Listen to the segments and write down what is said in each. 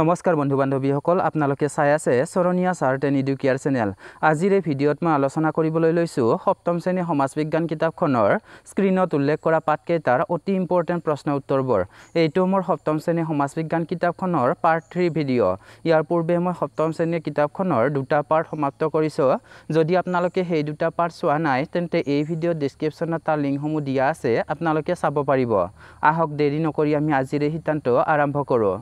নমস্কাৰ বন্ধু বান্ধৱীসকল আপোনালোকে চাই আছে চৰণীয়া চাৰ্ট এণ্ড ইডুকিয়াৰ চেনেল আজিৰ এই ভিডিঅ'ত মই আলোচনা কৰিবলৈ লৈছোঁ সপ্তম শ্ৰেণীৰ সমাজ বিজ্ঞান কিতাপখনৰ স্ক্ৰীণত উল্লেখ কৰা পাঠকেইটাৰ অতি ইম্পৰ্টেণ্ট প্ৰশ্ন উত্তৰবোৰ এইটো মোৰ সপ্তম শ্ৰেণীৰ সমাজ বিজ্ঞান কিতাপখনৰ পাৰ্ট থ্ৰী ভিডিঅ' ইয়াৰ পূৰ্বে মই সপ্তম শ্ৰেণীৰ কিতাপখনৰ দুটা পাৰ্ট সমাপ্ত কৰিছোঁ যদি আপোনালোকে সেই দুটা পাৰ্ট চোৱা নাই তেন্তে এই ভিডিঅ'ৰ ডিছক্ৰিপশ্যনত তাৰ লিংকসমূহ দিয়া আছে আপোনালোকে চাব পাৰিব আহক দেৰি নকৰি আমি আজিৰ এই সিদ্ধান্ত আৰম্ভ কৰোঁ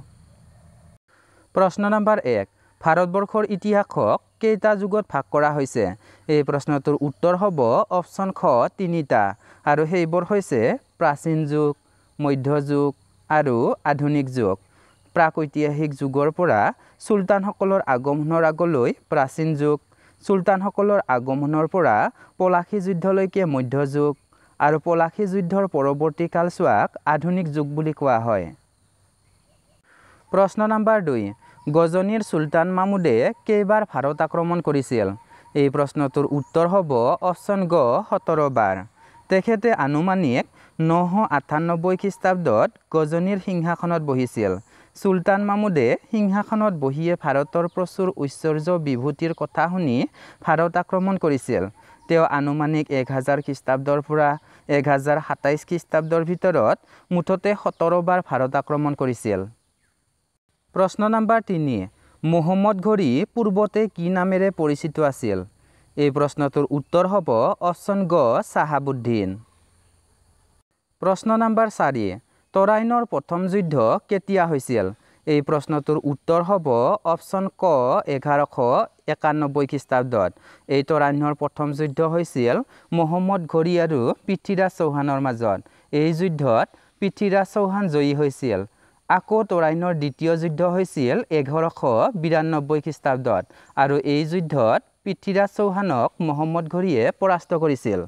প্ৰশ্ন নম্বৰ এক ভাৰতবৰ্ষৰ ইতিহাসক কেইটা যুগত ভাগ কৰা হৈছে এই প্ৰশ্নটোৰ উত্তৰ হ'ব অপশ্যন খ তিনিটা আৰু সেইবোৰ হৈছে প্ৰাচীন যুগ মধ্যযুগ আৰু আধুনিক যুগ প্ৰাগৈতিহাসিক যুগৰ পৰা চুলতানসকলৰ আগমনৰ আগলৈ প্ৰাচীন যুগ চুলতানসকলৰ আগমনৰ পৰা পলাশী যুদ্ধলৈকে মধ্যযুগ আৰু পলাশী যুদ্ধৰ পৰৱৰ্তী কালচোৱাক আধুনিক যুগ বুলি কোৱা হয় প্ৰশ্ন নম্বৰ দুই গজনীৰ চুলতান মামুদে কেইবাৰ ভাৰত আক্ৰমণ কৰিছিল এই প্ৰশ্নটোৰ উত্তৰ হ'ব অপশ্যন গ সোতৰবাৰ তেখেতে আনুমানিক নশ আঠানব্বৈ খ্ৰীষ্টাব্দত গজনীৰ সিংহাসনত বহিছিল চুলতান মামুদে সিংহাসনত বহিয়ে ভাৰতৰ প্ৰচুৰ ঐশ্বৰ্য বিভূতিৰ কথা শুনি ভাৰত আক্ৰমণ কৰিছিল তেওঁ আনুমানিক এক হাজাৰ খ্ৰীষ্টাব্দৰ পৰা এক হাজাৰ সাতাইছ খ্ৰীষ্টাব্দৰ ভিতৰত মুঠতে সোতৰবাৰ ভাৰত আক্ৰমণ কৰিছিল প্ৰশ্ন নম্বৰ তিনি মহম্মদ ঘড়ী পূৰ্বতে কি নামেৰে পৰিচিত আছিল এই প্ৰশ্নটোৰ উত্তৰ হ'ব অচন গ চাহাবুদ্দিন প্ৰশ্ন নম্বৰ চাৰি তৰাইনৰ প্ৰথম যুদ্ধ কেতিয়া হৈছিল এই প্ৰশ্নটোৰ উত্তৰ হ'ব অপশ্যন ক এঘাৰশ একানব্বৈ খ্ৰীষ্টাব্দত এই তৰাইনৰ প্ৰথম যুদ্ধ হৈছিল মহম্মদ ঘড়ী আৰু পৃথিৰাজ চৌহানৰ মাজত এই যুদ্ধত পৃথিৰাজ চৌহান জয়ী হৈছিল আকৌ তৰাইনৰ দ্বিতীয় যুদ্ধ হৈছিল এঘাৰশ বিৰান্নব্বৈ খ্ৰীষ্টাব্দত আৰু এই যুদ্ধত পৃথ্বীৰাজ চৌহানক মহম্মদ ঘড়ীয়ে পৰাস্ত কৰিছিল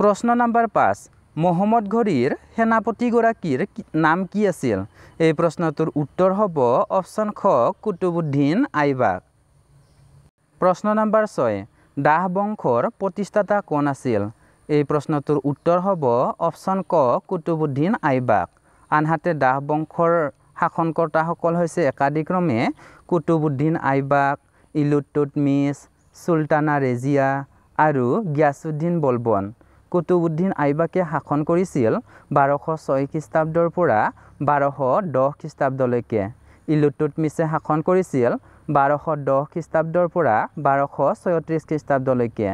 প্ৰশ্ন নম্বৰ পাঁচ মহম্মদ ঘড়ীৰ সেনাপতিগৰাকীৰ নাম কি আছিল এই প্ৰশ্নটোৰ উত্তৰ হ'ব অপশ্যন খ কুটুবুদ্দিন আইবাক প্ৰশ্ন নম্বৰ ছয় দাহ বংশৰ প্ৰতিষ্ঠাতা কোন আছিল এই প্ৰশ্নটোৰ উত্তৰ হ'ব অপশ্যন ক কুটুবুদ্দিন আইবাক আনহাতে দাহ বংশৰ শাসনকৰ্তাসকল হৈছে একাধিক্ৰমে কুতুবুদ্দিন আইবাক ইলুটুটমিচ চুলতানা ৰেজিয়া আৰু গিয়াছুদ্দিন বলবন কুতুবুদ্দিন আইবাকে শাসন কৰিছিল বাৰশ ছয় খ্ৰীষ্টাব্দৰ পৰা বাৰশ দহ খ্ৰীষ্টাব্দলৈকে ইলুটুটমিছে শাসন কৰিছিল বাৰশ দহ খ্ৰীষ্টাব্দৰ পৰা বাৰশ ছয়ত্ৰিছ খ্ৰীষ্টাব্দলৈকে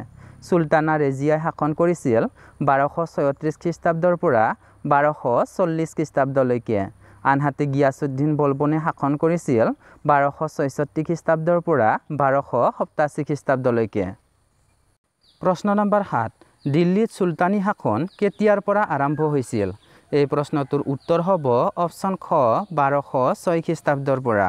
চুলতানা ৰেজিয়াই শাসন কৰিছিল বাৰশ ছয়ত্ৰিছ খ্ৰীষ্টাব্দৰ পৰা বাৰশ চল্লিছ খ্ৰীষ্টাব্দলৈকে আনহাতে গিয়াছুদ্দিন বলবনে শাসন কৰিছিল বাৰশ ছয়ষষ্ঠি খ্ৰীষ্টাব্দৰ পৰা বাৰশ সপ্তাশী খ্ৰীষ্টাব্দলৈকে প্ৰশ্ন নম্বৰ সাত দিল্লীত চুলতানী শাসন কেতিয়াৰ পৰা আৰম্ভ হৈছিল এই প্ৰশ্নটোৰ উত্তৰ হ'ব অপশ্যন খ বাৰশ ছয় খ্ৰীষ্টাব্দৰ পৰা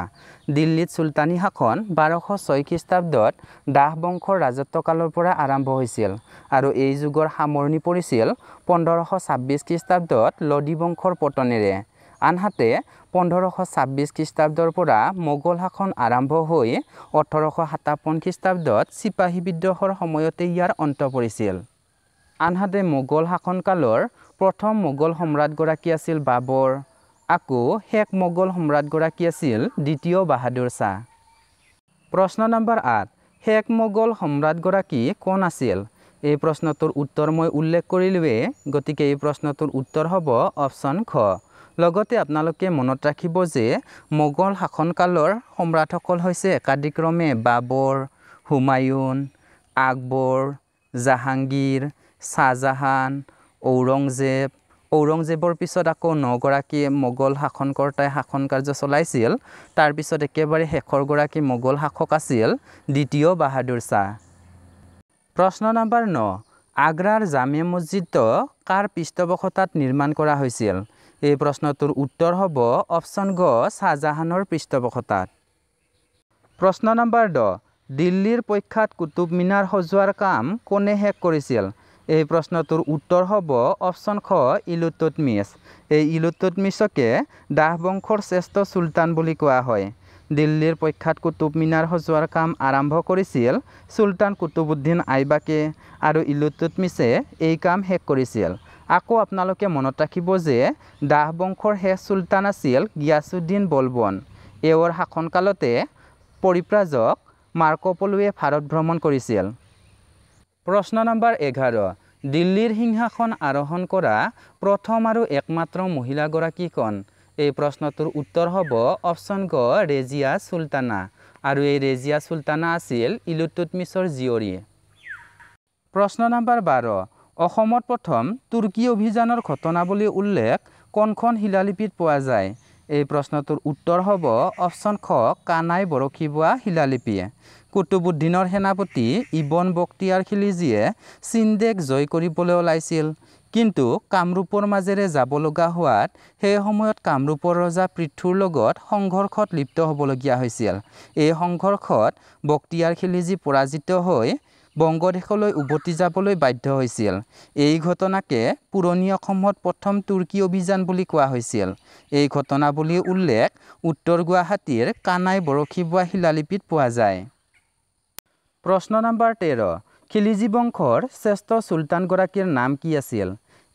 দিল্লীত চুলতানী শাসন বাৰশ ছয় খ্ৰীষ্টাব্দত দাহ বংশৰ ৰাজত্বকালৰ পৰা আৰম্ভ হৈছিল আৰু এই যুগৰ সামৰণি পৰিছিল পোন্ধৰশ ছাব্বিছ খ্ৰীষ্টাব্দত লডি বংশৰ পতনেৰে আনহাতে পোন্ধৰশ ছাব্বিছ খ্ৰীষ্টাব্দৰ পৰা মোগল শাসন আৰম্ভ হৈ ওঠৰশ সাতাৱন্ন খ্ৰীষ্টাব্দত চিপাহী বিদ্ৰোহৰ সময়তে ইয়াৰ অন্ত পৰিছিল আনহাতে মোগল শাসনকালৰ প্ৰথম মোগল সম্ৰাটগৰাকী আছিল বাবৰ আকৌ শেষ মোগল সম্ৰাটগৰাকী আছিল দ্বিতীয় বাহাদুৰ শ্বাহ প্ৰশ্ন নম্বৰ আঠ শেষ মোগল সম্ৰাটগৰাকী কোন আছিল এই প্ৰশ্নটোৰ উত্তৰ মই উল্লেখ কৰিলোৱে গতিকে এই প্ৰশ্নটোৰ উত্তৰ হ'ব অপশ্যন খ লগতে আপোনালোকে মনত ৰাখিব যে মোগল শাসনকালৰ সম্ৰাটসকল হৈছে একাদিক্ৰমে বাবৰ হুমায়ুন আকবৰ জাহাংগীৰ শ্বাহজাহান ঔৰংজেব ঔৰংজেবৰ পিছত আকৌ নগৰাকী মোগল শাসনকৰ্তাই শাসন কাৰ্য চলাইছিল তাৰপিছত একেবাৰে শেষৰগৰাকী মোগল শাসক আছিল দ্বিতীয় বাহাদুৰ শ্বাহ প্ৰশ্ন নম্বৰ ন আগ্ৰাৰ জামে মছজিদ কাৰ পৃষ্ঠপোষকতাত নিৰ্মাণ কৰা হৈছিল এই প্ৰশ্নটোৰ উত্তৰ হ'ব অপশ্যন গ শ্বাহজাহানৰ পৃষ্ঠপোষকতাত প্ৰশ্ন নম্বৰ দহ দিল্লীৰ প্ৰখ্যাত কুটুব মিনাৰ সজোৱাৰ কাম কোনে শেষ কৰিছিল এই প্ৰশ্নটোৰ উত্তৰ হ'ব অপশ্যন খ ইলুটুটমিচ এই ইলুটুটমিচকে দাহ বংশৰ শ্ৰেষ্ঠ চুলতান বুলি কোৱা হয় দিল্লীৰ প্ৰখ্যাত কুটুব মিনাৰ সজোৱাৰ কাম আৰম্ভ কৰিছিল চুলতান কুটুবুদ্দিন আইবাকে আৰু ইলুটুটমিছে এই কাম শেষ কৰিছিল আকৌ আপোনালোকে মনত ৰাখিব যে দাহ বংশৰ শেষ চুলতান আছিল গিয়াছুদ্দিন বলবন এওঁৰ শাসনকালতে পৰিপ্ৰাজক মাৰ্কপলুৱে ভাৰত ভ্ৰমণ কৰিছিল প্ৰশ্ন নম্বৰ এঘাৰ দিল্লীৰ সিংহাসন আৰোহণ কৰা প্ৰথম আৰু একমাত্ৰ মহিলাগৰাকী কণ এই প্ৰশ্নটোৰ উত্তৰ হ'ব অপশ্যন গ ৰেজিয়া চুলতানা আৰু এই ৰেজিয়া চুলতানা আছিল ইলুটুটমিছৰ জীয়ৰী প্ৰশ্ন নম্বৰ বাৰ অসমত প্ৰথম তুৰ্কী অভিযানৰ ঘটনা বুলি উল্লেখ কোনখন শিলালিপিত পোৱা যায় এই প্ৰশ্নটোৰ উত্তৰ হ'ব অপশ্যন খ কানাই বৰশী বোৱা শিলালিপিয়ে কুটুবুদ্দিনৰ সেনাপতি ইবন বক্তিয়াৰ খিলিজীয়ে চিন্দেক জয় কৰিবলৈ ওলাইছিল কিন্তু কামৰূপৰ মাজেৰে যাব লগা হোৱাত সেই সময়ত কামৰূপৰ ৰজা পৃথুৰ লগত সংঘৰ্ষত লিপ্ত হ'বলগীয়া হৈছিল এই সংঘৰ্ষত বক্তিয়াৰ খিলিজী পৰাজিত হৈ বংগদেশলৈ উভতি যাবলৈ বাধ্য হৈছিল এই ঘটনাকে পুৰণি অসমত প্ৰথম তুৰ্কী অভিযান বুলি কোৱা হৈছিল এই ঘটনা বুলি উল্লেখ উত্তৰ গুৱাহাটীৰ কানাই বৰশী বোৱা শিলালিপিত পোৱা যায় প্ৰশ্ন নম্বৰ তেৰ খিলিজী বংশৰ শ্ৰেষ্ঠ চুলতানগৰাকীৰ নাম কি আছিল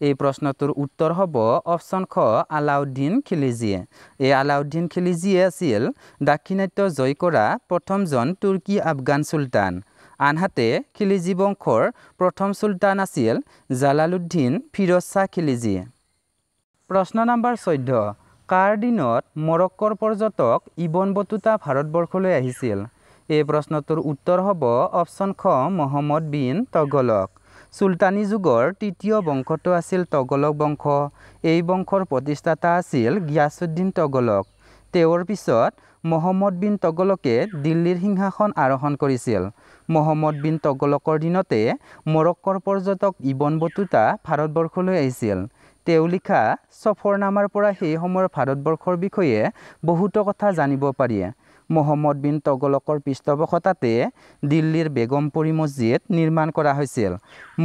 এই প্ৰশ্নটোৰ উত্তৰ হ'ব অপশ্যন খ আলাউদ্দিন খিলিজীয়ে এই আলাউদ্দিন খিলিজীয়ে আছিল দাক্ষিণাত্য জয় কৰা প্ৰথমজন তুৰ্কী আফগান চুলতান আনহাতে খিলিজী বংশৰ প্ৰথম চুলতান আছিল জালালুদ্দিন ফিৰজ শ্বাহ খিলিজি প্ৰশ্ন নম্বৰ চৈধ্য কাৰ দিনত মৰক্কৰ পৰ্যটক ইবন বটুতা ভাৰতবৰ্ষলৈ আহিছিল এই প্ৰশ্নটোৰ উত্তৰ হ'ব অপশ্যন খ মহম্মদ বিন তগলক চুলতানী যুগৰ তৃতীয় বংশটো আছিল তগলক বংশ এই বংশৰ প্ৰতিষ্ঠাতা আছিল গিয়াছুদ্দিন তগলক তেওঁৰ পিছত মহম্মদ বিন তগলকে দিল্লীৰ সিংহাসন আৰোহণ কৰিছিল মহম্মদ বিন তগলকৰ দিনতে মৰক্কৰ পৰ্যটক ইবন বটুতা ভাৰতবৰ্ষলৈ আহিছিল তেওঁ লিখা চফৰনামাৰ পৰা সেই সময়ৰ ভাৰতবৰ্ষৰ বিষয়ে বহুতো কথা জানিব পাৰিয়ে মহম্মদ বিন তগলকৰ পৃষ্ঠপোষকতাতে দিল্লীৰ বেগমপুৰী মছজিদ নিৰ্মাণ কৰা হৈছিল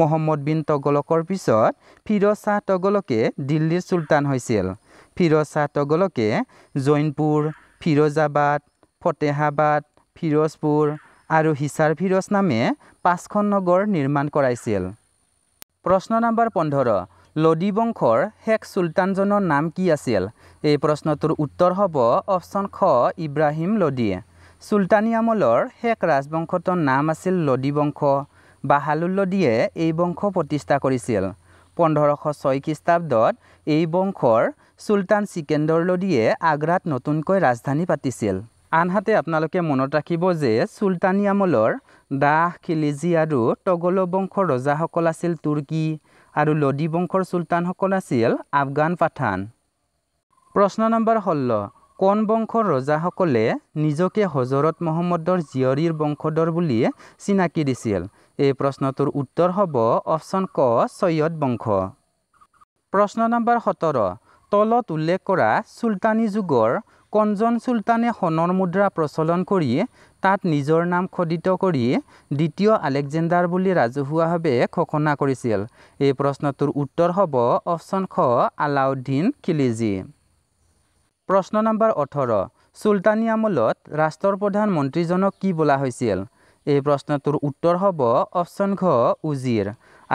মহম্মদ বিন তগলকৰ পিছত ফিৰজ শ্বাহ তগলকে দিল্লীৰ চুলতান হৈছিল ফিৰজ শ্বাহ তগলকে জৈনপুৰ ফিৰোজাবাদ ফতেহাবাদ ফিৰোজপুৰ আৰু হিচাৰ ফিৰোজ নামে পাঁচখন নগৰ নিৰ্মাণ কৰাইছিল প্ৰশ্ন নম্বৰ পোন্ধৰ লডি বংশৰ শেষ চুলতানজনৰ নাম কি আছিল এই প্ৰশ্নটোৰ উত্তৰ হ'ব অপশ্যন খ ইব্ৰাহিম চুলতানী আমলৰ শেষ ৰাজবংশটোৰ নাম আছিল লডি বংশ বাহালুল লদিয়ে এই বংশ প্ৰতিষ্ঠা কৰিছিল পোন্ধৰশ ছয় খ্ৰীষ্টাব্দত এই বংশৰ চুলতান চিকেন্দৰ লডিয়ে আগ্ৰাত নতুনকৈ ৰাজধানী পাতিছিল আনহাতে আপোনালোকে মনত ৰাখিব যে চুলতানী আমলৰ দাহ খিলিজি আৰু তগল বংশৰ ৰজাসকল আছিল তুৰ্কী আৰু লডি বংশৰ চুলতানসকল আছিল আফগান পাঠান প্ৰশ্ন নম্বৰ ষোল্ল কোন বংশৰ ৰজাসকলে নিজকে হজৰত মহম্মদৰ জীয়ৰীৰ বংশধৰ বুলি চিনাকি দিছিল এই প্ৰশ্নটোৰ উত্তৰ হ'ব অপশ্যন ক ছৈয়দ বংশ প্ৰশ্ন নম্বৰ সোতৰ তলত উল্লেখ কৰা চুলতানী যুগৰ কঞ্জন চুলতানে সোণৰ মুদ্ৰা প্ৰচলন কৰি তাত নিজৰ নাম খোদিত কৰি দ্বিতীয় আলেকজেণ্ডাৰ বুলি ৰাজহুৱাভাৱে ঘোষণা কৰিছিল এই প্ৰশ্নটোৰ উত্তৰ হ'ব অপশ্যন খ আলাউদ্দিন খিলিজি প্ৰশ্ন নম্বৰ ওঠৰ চুলতানী আমোলত ৰাষ্ট্ৰৰ প্ৰধানমন্ত্ৰীজনক কি বোলা হৈছিল এই প্ৰশ্নটোৰ উত্তৰ হ'ব অপশ্যন ঘ উজিৰ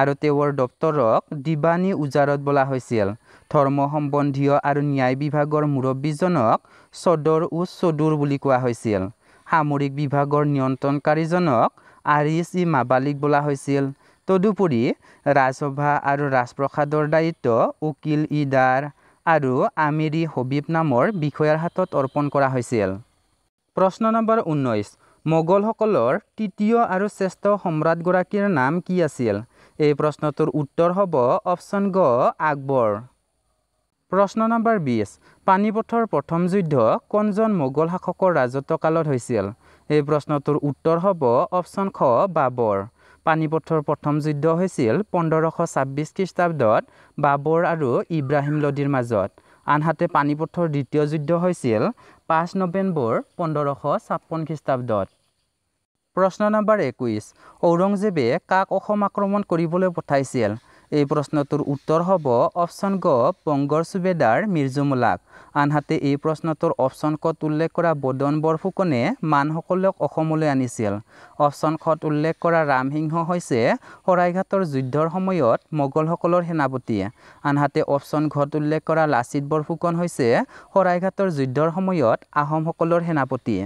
আৰু তেওঁৰ দপ্তৰক দিবানী উজাৰত বোলা হৈছিল ধৰ্ম সম্বন্ধীয় আৰু ন্যায় বিভাগৰ মুৰব্বীজনক চদৰ উ চদুৰ বুলি কোৱা হৈছিল সামৰিক বিভাগৰ নিয়ন্ত্ৰণকাৰীজনক আৰিছ ই মাবালিক বোলা হৈছিল তদুপৰি ৰাজসভা আৰু ৰাজপ্ৰসাদৰ দায়িত্ব উকিল ই দাৰ আৰু আমিৰি হবিব নামৰ বিষয়াৰ হাতত অৰ্পণ কৰা হৈছিল প্ৰশ্ন নম্বৰ ঊনৈছ মোগলসকলৰ তৃতীয় আৰু শ্ৰেষ্ঠ সম্ৰাটগৰাকীৰ নাম কি আছিল এই প্ৰশ্নটোৰ উত্তৰ হ'ব অপশ্যন গ আকবৰ প্ৰশ্ন নম্বৰ বিছ পানীপথৰ প্ৰথম যুদ্ধ কোনজন মোগল শাসকৰ ৰাজত্ব কালত হৈছিল এই প্ৰশ্নটোৰ উত্তৰ হ'ব অপশ্যন খ বাবৰ পানীপথৰ প্ৰথম যুদ্ধ হৈছিল পোন্ধৰশ ছাব্বিছ খ্ৰীষ্টাব্দত বাবৰ আৰু ইব্ৰাহিম লদীৰ মাজত আনহাতে পানীপথৰ দ্বিতীয় যুদ্ধ হৈছিল পাঁচ নৱেম্বৰ পোন্ধৰশ ছাপন্ন খ্ৰীষ্টাব্দত প্ৰশ্ন নম্বৰ একৈছ ঔৰংজেবে কাক অসম আক্ৰমণ কৰিবলৈ পঠাইছিল এই প্ৰশ্নটোৰ উত্তৰ হ'ব অপশ্যন গ পংগৰ চুবেদাৰ মিৰ্জুমোলাক আনহাতে এই প্ৰশ্নটোৰ অপশ্যন খত উল্লেখ কৰা বদন বৰফুকনে মানসকলক অসমলৈ আনিছিল অপশ্যন খত উল্লেখ কৰা ৰামসিংহ হৈছে শৰাইঘাটৰ যুদ্ধৰ সময়ত মোগলসকলৰ সেনাপতি আনহাতে অপশ্যন ঘত উল্লেখ কৰা লাচিত বৰফুকন হৈছে শৰাইঘাটৰ যুদ্ধৰ সময়ত আহোমসকলৰ সেনাপতি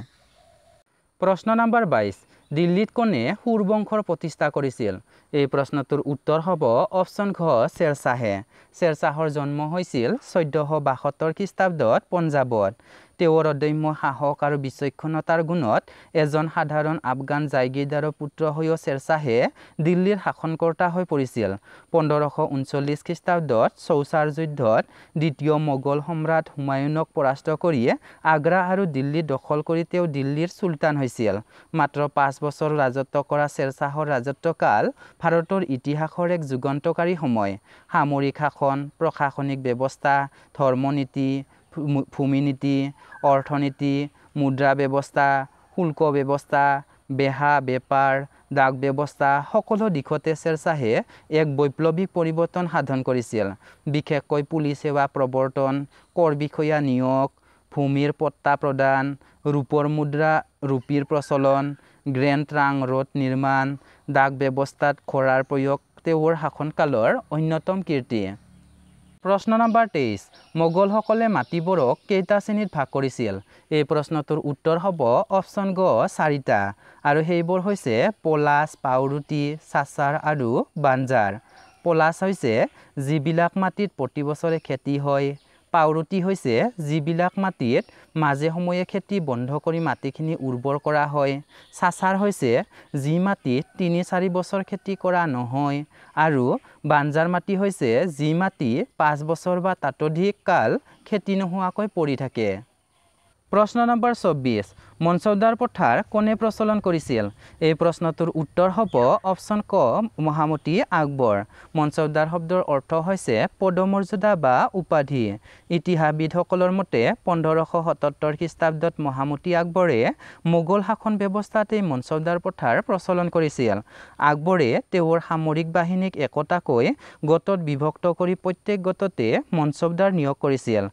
প্ৰশ্ন নম্বৰ বাইছ দিল্লীত কোনে সুৰবংশৰ প্ৰতিষ্ঠা কৰিছিল এই প্ৰশ্নটোৰ উত্তৰ হ'ব অপশ্যন ঘ শ্বেৰশ্বাহে শ্বেৰশ্বাহৰ জন্ম হৈছিল চৈধ্যশ বাসত্তৰ খ্ৰীষ্টাব্দত পঞ্জাৱত তেওঁৰ অদম্য সাহস আৰু বিচক্ষণতাৰ গুণত এজন সাধাৰণ আফগান জাইগিৰদাৰৰ পুত্ৰ হৈও শ্বেৰশ্বাহে দিল্লীৰ শাসনকৰ্তা হৈ পৰিছিল পোন্ধৰশ ঊনচল্লিছ খ্ৰীষ্টাব্দত চৌচাৰ যুদ্ধত দ্বিতীয় মোগল সম্ৰাট হুমায়ুনক পৰাস্ত কৰিয়ে আগ্ৰা আৰু দিল্লী দখল কৰি তেওঁ দিল্লীৰ চুলতান হৈছিল মাত্ৰ পাঁচ বছৰ ৰাজত্ব কৰা শ্বেৰশ্বাহৰ ৰাজত্বকাল ভাৰতৰ ইতিহাসৰ এক যুগান্তকাৰী সময় সামৰিক শাসন প্ৰশাসনিক ব্যৱস্থা ধৰ্মনীতি ভূমিনীতি অৰ্থনীতি মুদ্ৰা ব্যৱস্থা শুল্ক ব্যৱস্থা বেহা বেপাৰ ডাক ব্যৱস্থা সকলো দিশতে শ্বেৰশ্বাহে এক বৈপ্লৱিক পৰিৱৰ্তন সাধন কৰিছিল বিশেষকৈ পুলিচ সেৱা প্ৰৱৰ্তন কৰ বিষয়া নিয়োগ ভূমিৰ পট্টা প্ৰদান ৰূপৰ মুদ্ৰা ৰূপীৰ প্ৰচলন গ্ৰেণ্ড ট্ৰাং ৰোড নিৰ্মাণ ডাক ব্যৱস্থাত খৰাৰ প্ৰয়োগ তেওঁৰ শাসনকালৰ অন্যতম কীৰ্তি প্ৰশ্ন নম্বৰ তেইছ মোগলসকলে মাটিবোৰক কেইটা শ্ৰেণীত ভাগ কৰিছিল এই প্ৰশ্নটোৰ উত্তৰ হ'ব অপশ্যন গ চাৰিটা আৰু সেইবোৰ হৈছে পলাচ পাওৰুটি চাচাৰ আৰু বাঞ্জাৰ পলাচ হৈছে যিবিলাক মাটিত প্ৰতি বছৰে খেতি হয় পাউৰুটি হৈছে যিবিলাক মাটিত মাজে সময়ে খেতি বন্ধ কৰি মাটিখিনি উৰ্বৰ কৰা হয় চাচাৰ হৈছে যি মাটিত তিনি চাৰি বছৰ খেতি কৰা নহয় আৰু বাঞ্জাৰ মাটি হৈছে যি মাটি পাঁচ বছৰ বা তাতোধিক কাল খেতি নোহোৱাকৈ পৰি থাকে প্ৰশ্ন নম্বৰ চৌব্বিছ মনচৰ্দাৰ পথাৰ কোনে প্ৰচলন কৰিছিল এই প্ৰশ্নটোৰ উত্তৰ হ'ব অপশ্যন ক মহামতী আকবৰ মনচৰ্দাৰ শব্দৰ অৰ্থ হৈছে পদমৰ্যদা বা উপাধি ইতিহাসবিদসকলৰ মতে পোন্ধৰশ সত্তৰ খ্ৰীষ্টাব্দত মহামতী আকবৰে মোগল শাসন ব্যৱস্থাতে মনচৰ্দাৰ পথাৰ প্ৰচলন কৰিছিল আকবৰে তেওঁৰ সামৰিক বাহিনীক একোটাকৈ গোটত বিভক্ত কৰি প্ৰত্যেক গোটতে মনচৰ্দাৰ নিয়োগ কৰিছিল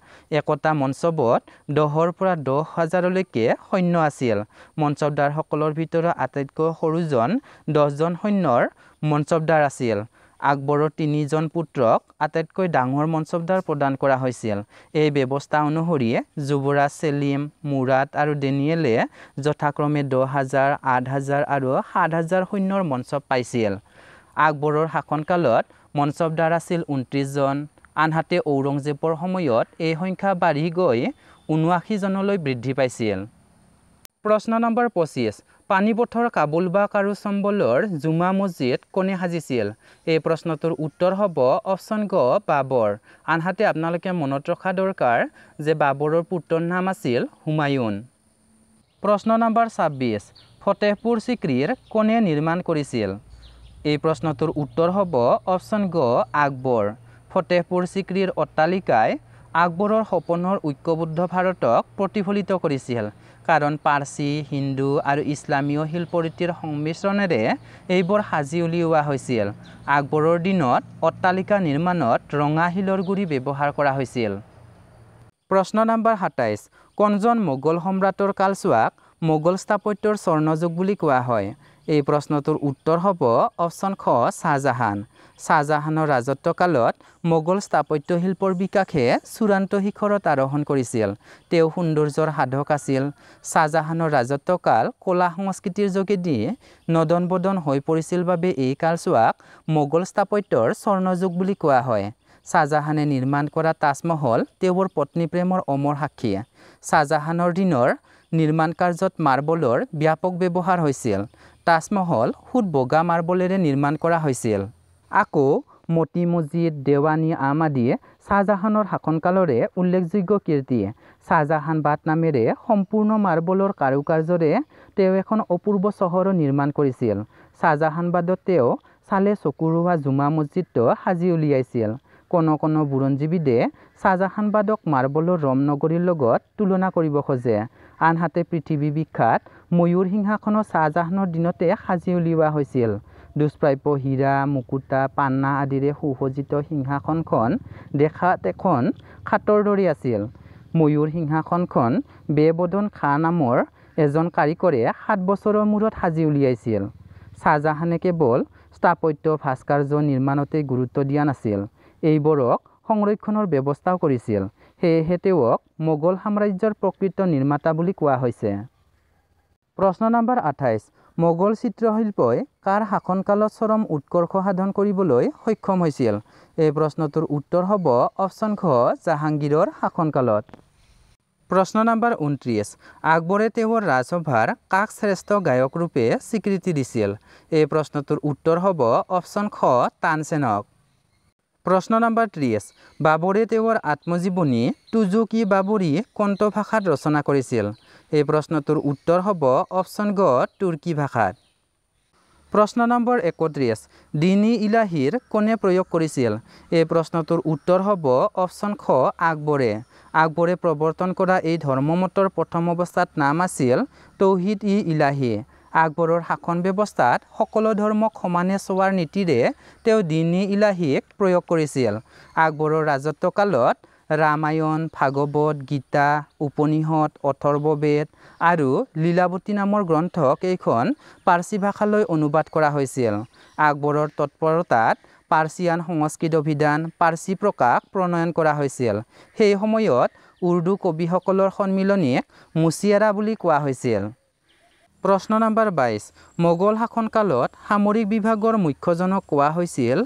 একোটা মঞ্চবত দহৰ পৰা দহ হাজাৰলৈকে সৈন্য আছিল মঞ্চবদাৰসকলৰ ভিতৰত আটাইতকৈ সৰুজন দহজন সৈন্যৰ মঞ্চবদাৰ আছিল আকবৰৰ তিনিজন পুত্ৰক আটাইতকৈ ডাঙৰ মঞ্চবদাৰ প্ৰদান কৰা হৈছিল এই ব্যৱস্থা অনুসৰিয়ে যুৱৰাজ ছেলিম মুৰাট আৰু ডেনিয়েলে যথাক্ৰমে দহ হাজাৰ আঠ হাজাৰ আৰু সাত হাজাৰ সৈন্যৰ মঞ্চ পাইছিল আকবৰৰ শাসনকালত মঞ্চবদাৰ আছিল ঊনত্ৰিছজন আনহাতে ঔৰংজেবৰ সময়ত এই সংখ্যা বাঢ়ি গৈ ঊনাশীজনলৈ বৃদ্ধি পাইছিল প্ৰশ্ন নম্বৰ পঁচিছ পানীপথৰ কাবুলবাগ আৰু চম্বলৰ জুমা মছজিদ কোনে সাজিছিল এই প্ৰশ্নটোৰ উত্তৰ হ'ব অপশ্যন গ বাবৰ আনহাতে আপোনালোকে মনত ৰখা দৰকাৰ যে বাবৰৰ পুত্ৰৰ নাম আছিল হুমায়ুন প্ৰশ্ন নম্বৰ ছাব্বিছ ফতেহপুৰ চিক্ৰীৰ কোনে নিৰ্মাণ কৰিছিল এই প্ৰশ্নটোৰ উত্তৰ হ'ব অপশ্যন গ আকবৰ ফতেহপুৰ চিক্ৰীৰ অট্টালিকাই আকবৰৰ সপোনৰ ঐক্যবদ্ধ ভাৰতক প্ৰতিফলিত কৰিছিল কাৰণ পাৰ্চী হিন্দু আৰু ইছলামীয় শিল্পৰীতিৰ সংমিশ্ৰণেৰে এইবোৰ সাজি উলিওৱা হৈছিল আকবৰৰ দিনত অট্টালিকা নিৰ্মাণত ৰঙা শিলৰ গুৰি ব্যৱহাৰ কৰা হৈছিল প্ৰশ্ন নম্বৰ সাতাইছ কনজন মোগল সম্ৰাটৰ কালচোৱাক মোগল স্থাপত্যৰ স্বৰ্ণযুগ বুলি কোৱা হয় এই প্ৰশ্নটোৰ উত্তৰ হ'ব অপশ্যন খ শ্বাহজাহান শ্বাহজাহানৰ ৰাজত্বকালত মোগল স্থাপত্যশিল্পৰ বিকাশে চূড়ান্ত শিখৰত আৰোহণ কৰিছিল তেওঁ সৌন্দৰ্যৰ সাধক আছিল শ্বাহজাহানৰ ৰাজত্বকাল কলা সংস্কৃতিৰ যোগেদি নদন বদন হৈ পৰিছিল বাবে এই কালচোৱাক মোগল স্থাপত্যৰ স্বৰ্ণযুগ বুলি কোৱা হয় শ্বাহজাহানে নিৰ্মাণ কৰা তাজমহল তেওঁৰ পত্নীপ্ৰেমৰ অমৰ সাক্ষী শ্বাহজাহানৰ দিনৰ নিৰ্মাণ কাৰ্যত মাৰ্বলৰ ব্যাপক ব্যৱহাৰ হৈছিল তাজমহল সুদ বগা মাৰ্বলেৰে নিৰ্মাণ কৰা হৈছিল আকৌ মতি মছজিদ দেৱানী আম আদিয়ে শ্বাহজাহানৰ শাসনকালৰে উল্লেখযোগ্য কীৰ্তি শ্বাহজাহান বাট নামেৰে সম্পূৰ্ণ মাৰ্বলৰ কাৰুকাৰ্যৰে তেওঁ এখন অপূৰ্ব চহৰ নিৰ্মাণ কৰিছিল শ্বাহজাহানবাদত তেওঁ চালে চকুৰোৱা জুমা মছজিদটো সাজি উলিয়াইছিল কোনো কোনো বুৰঞ্জীবিদে শ্বাহজাহানবাদক মাৰ্বলৰ ৰম নগৰীৰ লগত তুলনা কৰিব খোজে আনহাতে পৃথিৱী বিখ্যাত ময়ূৰ সিংহাসনো শ্বাহজাহানৰ দিনতে সাজি উলিওৱা হৈছিল দুষ্প্ৰাপ্য হীৰা মুকুতা পান্না আদিৰে সুসজ্জিত সিংহাসনখন দেখাত এখন খাটৰ দৰে আছিল ময়ূৰ সিংহাসনখন বেবদন খা নামৰ এজন কাৰিকৰে সাত বছৰৰ মূৰত সাজি উলিয়াইছিল শ্বাহজাহানে কেৱল স্থাপত্য ভাস্কৰ্য নিৰ্মাণতে গুৰুত্ব দিয়া নাছিল এইবোৰক সংৰক্ষণৰ ব্যৱস্থাও কৰিছিল সেয়েহে তেওঁক মোগল সাম্ৰাজ্যৰ প্ৰকৃত নিৰ্মাতা বুলি কোৱা হৈছে প্ৰশ্ন নম্বৰ আঠাইছ মোগল চিত্ৰশিল্পই কাৰ শাসনকালত চৰম উৎকৰ্ষ সাধন কৰিবলৈ সক্ষম হৈছিল এই প্ৰশ্নটোৰ উত্তৰ হ'ব অপশ্যন খ জাহাংগীৰৰ শাসনকালত প্ৰশ্ন নম্বৰ ঊনত্ৰিছ আকবৰে তেওঁৰ ৰাজসভাৰ কাক শ্ৰেষ্ঠ গায়ক ৰূপে স্বীকৃতি দিছিল এই প্ৰশ্নটোৰ উত্তৰ হ'ব অপশ্যন খ তানচেনক প্ৰশ্ন নম্বৰ ত্ৰিছ বাবৰে তেওঁৰ আত্মজীৱনী বাবৰি কণ্ঠ ভাষাত ৰচনা কৰিছিল এই প্ৰশ্নটোৰ উত্তৰ হ'ব অপশ্যন গ তুৰ্কী ভাষাত প্ৰশ্ন নম্বৰ একত্ৰিছ ডিনি ইলাহীৰ কোনে প্ৰয়োগ কৰিছিল এই প্ৰশ্নটোৰ উত্তৰ হ'ব অপশ্যন খ আকবৰে আকবৰে প্ৰৱৰ্তন কৰা এই ধৰ্মমতৰ প্ৰথম অৱস্থাত নাম আছিল তৌহিদ ই ইলাহী আকবৰৰ শাসন ব্যৱস্থাত সকলো ধৰ্মক সমানে চোৱাৰ নীতিৰে তেওঁ ডিনি ইলাহীক প্ৰয়োগ কৰিছিল আকবৰৰ ৰাজত্বকালত ৰামায়ণ ভাগৱত গীতা উপনিষদ অথৰ্ববেদ আৰু লীলাৱতী নামৰ গ্ৰন্থ কেইখন পাৰ্চী ভাষালৈ অনুবাদ কৰা হৈছিল আকবৰৰ তৎপৰতাত পাৰ্চিয়ান সংস্কৃত অভিধান পাৰ্চী প্ৰকাশ প্ৰণয়ন কৰা হৈছিল সেই সময়ত উৰ্দু কবিসকলৰ সন্মিলনীক মুচিয়াৰা বুলি কোৱা হৈছিল প্ৰশ্ন নম্বৰ বাইছ মোগল শাসনকালত সামৰিক বিভাগৰ মুখ্যজনক কোৱা হৈছিল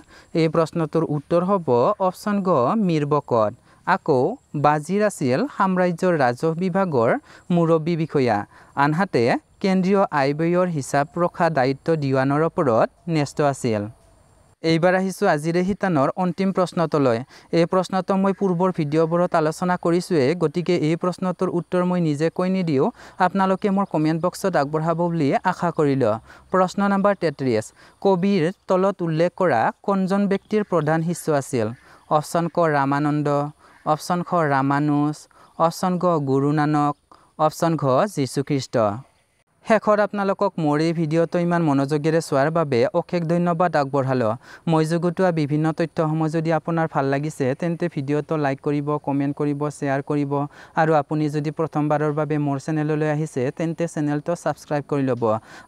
এই প্ৰশ্নটোৰ উত্তৰ হ'ব অপশ্যন গ মীৰ বকট আকৌ বাজিৰ আছিল সাম্ৰাজ্যৰ ৰাজহ বিভাগৰ মুৰব্বী বিষয়া আনহাতে কেন্দ্ৰীয় আয় ব্যয়ৰ হিচাপ ৰখা দায়িত্ব দিৱানৰ ওপৰত ন্যস্ত আছিল এইবাৰ আহিছোঁ আজিৰে শিতানৰ অন্তিম প্ৰশ্নটোলৈ এই প্ৰশ্নটো মই পূৰ্বৰ ভিডিঅ'বোৰত আলোচনা কৰিছোঁৱেই গতিকে এই প্ৰশ্নটোৰ উত্তৰ মই নিজে কৈ নিদিওঁ আপোনালোকে মোৰ কমেণ্ট বক্সত আগবঢ়াব বুলি আশা কৰিলোঁ প্ৰশ্ন নম্বৰ তেত্ৰিছ কবিৰ তলত উল্লেখ কৰা কোনজন ব্যক্তিৰ প্ৰধান শিষ্য আছিল অপশ্যন ক ৰামানন্দ অপশ্যন খ ৰামানুজ অপশ্যন ঘ গুৰু নানক অপশ্যন ঘ যীশুখ্ৰীষ্ট শেষত আপোনালোকক মোৰ এই ভিডিঅ'টো ইমান মনোযোগেৰে চোৱাৰ বাবে অশেষ ধন্যবাদ আগবঢ়ালোঁ মই যুগুতোৱা বিভিন্ন তথ্যসমূহ যদি আপোনাৰ ভাল লাগিছে তেন্তে ভিডিঅ'টো লাইক কৰিব কমেণ্ট কৰিব শ্বেয়াৰ কৰিব আৰু আপুনি যদি প্ৰথমবাৰৰ বাবে মোৰ চেনেললৈ আহিছে তেন্তে চেনেলটো ছাবস্ক্ৰাইব কৰি ল'ব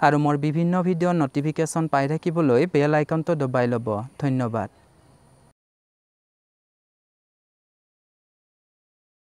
আৰু মোৰ বিভিন্ন ভিডিঅ' নটিফিকেশ্যন পাই থাকিবলৈ বেল আইকনটো দবাই ল'ব ধন্যবাদ